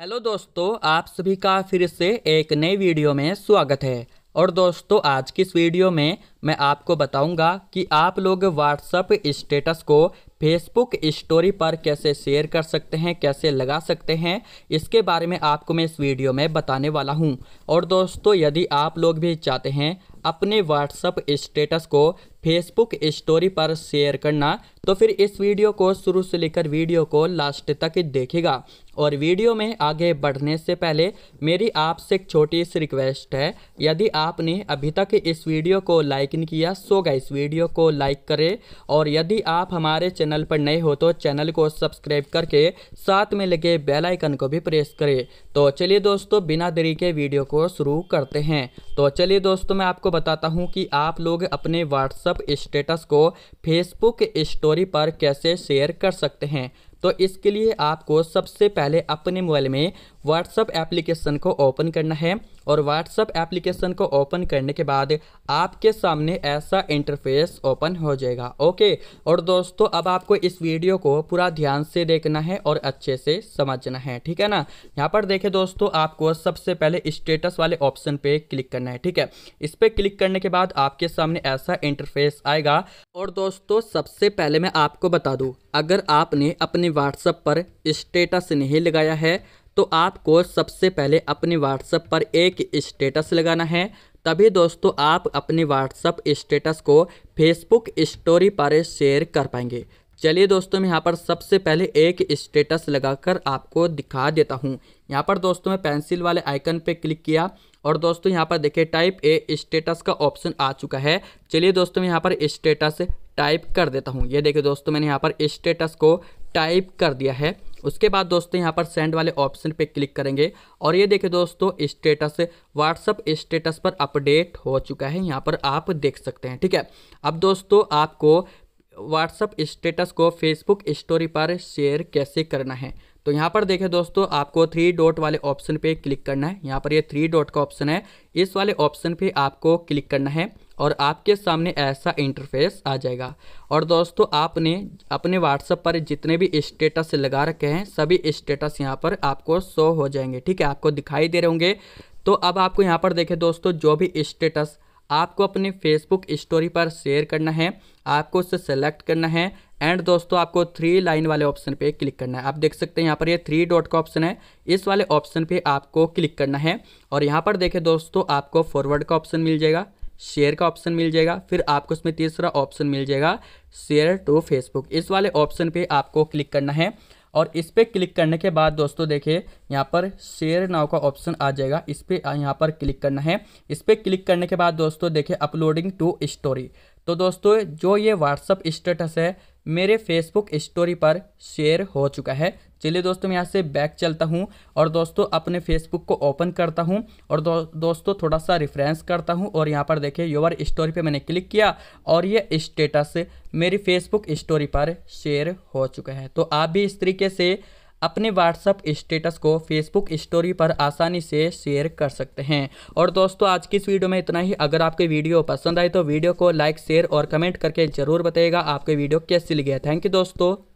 hello दोस्तों आप सभी का फिर से एक नए वीडियो में स्वागत है और दोस्तों आज की इस वीडियो में मैं आपको बताऊंगा कि आप लोग व्हाट्सअप स्टेटस को फेसबुक स्टोरी पर कैसे शेयर कर सकते हैं कैसे लगा सकते हैं इसके बारे में आपको मैं इस वीडियो में बताने वाला हूं और दोस्तों यदि आप लोग भी चाहते हैं अपने व्हाट्सअप स्टेटस को फेसबुक स्टोरी पर शेयर करना तो फिर इस वीडियो को शुरू से लेकर वीडियो को लास्ट तक देखेगा और वीडियो में आगे बढ़ने से पहले मेरी आपसे एक छोटी सी रिक्वेस्ट है यदि आपने अभी तक इस वीडियो को लाइक यकीन किया सो गाइस वीडियो को लाइक करें और यदि आप हमारे चैनल पर नए हो तो चैनल को सब्सक्राइब करके साथ में लगे बेल आइकन को भी प्रेस करें तो चलिए दोस्तों बिना देरी के वीडियो को शुरू करते हैं तो चलिए दोस्तों मैं आपको बताता हूँ कि आप लोग अपने व्हाट्सअप स्टेटस को फेसबुक स्टोरी पर कैसे शेयर कर सकते हैं तो इसके लिए आपको सबसे पहले अपने मोबाइल में व्हाट्सअप एप्लीकेशन को ओपन करना है और व्हाट्सअप एप्लीकेशन को ओपन करने के बाद आपके सामने ऐसा इंटरफेस ओपन हो जाएगा ओके और दोस्तों अब आपको इस वीडियो को पूरा ध्यान से देखना है और अच्छे से समझना है ठीक है ना यहाँ पर देखें दोस्तों आपको सबसे पहले स्टेटस वाले ऑप्शन पे क्लिक करना है ठीक है इस पर क्लिक करने के बाद आपके सामने ऐसा इंटरफेस आएगा और दोस्तों सबसे पहले मैं आपको बता दूँ अगर आपने अपने व्हाट्सएप पर स्टेटस नहीं लगाया है तो आपको सबसे पहले अपने व्हाट्सएप पर एक स्टेटस लगाना है तभी दोस्तों आप अपने व्हाट्सएप स्टेटस को फेसबुक स्टोरी पर शेयर कर पाएंगे चलिए दोस्तों मैं यहाँ पर सबसे पहले एक स्टेटस लगाकर आपको दिखा देता हूँ यहाँ पर दोस्तों मैं पेंसिल वाले आइकन पर क्लिक किया और दोस्तों यहाँ पर देखिए टाइप ए स्टेटस का ऑप्शन आ चुका है चलिए दोस्तों मैं यहाँ पर स्टेटस टाइप कर देता हूँ ये देखिए दोस्तों मैंने यहाँ पर स्टेटस को टाइप कर दिया है उसके बाद दोस्तों यहाँ पर सेंड वाले ऑप्शन पे क्लिक करेंगे और ये देखिए दोस्तों स्टेटस व्हाट्सअप स्टेटस पर अपडेट हो चुका है यहाँ पर आप देख सकते हैं ठीक है अब दोस्तों आपको व्हाट्सअप स्टेटस को फेसबुक स्टोरी पर शेयर कैसे करना है तो यहाँ पर देखें दोस्तों आपको थ्री डॉट वाले ऑप्शन पे क्लिक करना है यहाँ पर ये थ्री डॉट का ऑप्शन है इस वाले ऑप्शन पे आपको क्लिक करना है और आपके सामने ऐसा इंटरफेस आ जाएगा और दोस्तों आपने अपने व्हाट्सअप पर जितने भी स्टेटस लगा रखे हैं सभी स्टेटस यहाँ पर आपको शो हो जाएंगे ठीक है आपको दिखाई दे रहे होंगे तो अब आपको यहाँ पर देखें दोस्तों जो भी स्टेटस आपको अपने फेसबुक स्टोरी पर शेयर करना है आपको उसे सेलेक्ट करना है एंड दोस्तों आपको थ्री लाइन वाले ऑप्शन पे क्लिक करना है आप देख सकते हैं यहाँ पर ये थ्री डॉट का ऑप्शन है इस वाले ऑप्शन पे आपको क्लिक करना है और यहाँ पर देखें दोस्तों आपको फॉरवर्ड का ऑप्शन मिल जाएगा शेयर का ऑप्शन मिल जाएगा फिर आपको इसमें तीसरा ऑप्शन मिल जाएगा शेयर टू फेसबुक इस वाले ऑप्शन पर आपको क्लिक करना है और इस पर क्लिक करने के बाद दोस्तों देखिए यहाँ पर शेयर नाव का ऑप्शन आ जाएगा इस पर यहाँ पर क्लिक करना है इस पर क्लिक करने के बाद दोस्तों देखिए अपलोडिंग टू स्टोरी तो दोस्तों जो ये व्हाट्सअप स्टेटस है मेरे फेसबुक स्टोरी पर शेयर हो चुका है चलिए दोस्तों मैं यहाँ से बैक चलता हूँ और दोस्तों अपने फेसबुक को ओपन करता हूँ और दो, दोस्तों थोड़ा सा रिफ्रेंस करता हूँ और यहाँ पर देखिए योर स्टोरी पे मैंने क्लिक किया और ये स्टेटस मेरी फेसबुक स्टोरी पर शेयर हो चुका है तो आप भी इस तरीके से अपने व्हाट्सअप स्टेटस को फेसबुक स्टोरी पर आसानी से शेयर कर सकते हैं और दोस्तों आज की इस वीडियो में इतना ही अगर आपकी वीडियो पसंद आए तो वीडियो को लाइक शेयर और कमेंट करके जरूर बताएगा आपकी वीडियो कैसी लगी है थैंक यू दोस्तों